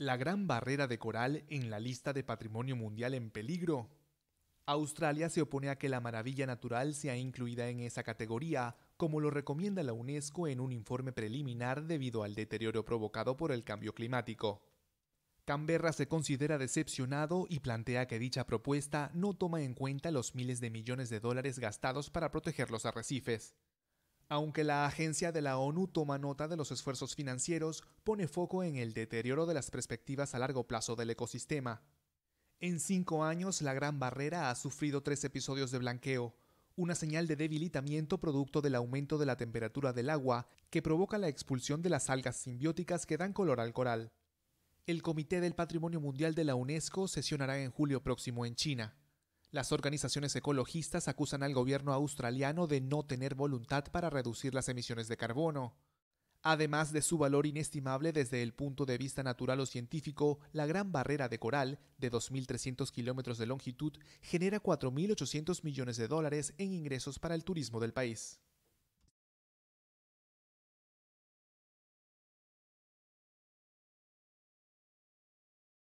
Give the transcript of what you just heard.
La gran barrera de coral en la lista de patrimonio mundial en peligro. Australia se opone a que la maravilla natural sea incluida en esa categoría, como lo recomienda la UNESCO en un informe preliminar debido al deterioro provocado por el cambio climático. Canberra se considera decepcionado y plantea que dicha propuesta no toma en cuenta los miles de millones de dólares gastados para proteger los arrecifes. Aunque la agencia de la ONU toma nota de los esfuerzos financieros, pone foco en el deterioro de las perspectivas a largo plazo del ecosistema. En cinco años, la Gran Barrera ha sufrido tres episodios de blanqueo, una señal de debilitamiento producto del aumento de la temperatura del agua que provoca la expulsión de las algas simbióticas que dan color al coral. El Comité del Patrimonio Mundial de la UNESCO sesionará en julio próximo en China. Las organizaciones ecologistas acusan al gobierno australiano de no tener voluntad para reducir las emisiones de carbono. Además de su valor inestimable desde el punto de vista natural o científico, la Gran Barrera de Coral, de 2.300 kilómetros de longitud, genera 4.800 millones de dólares en ingresos para el turismo del país.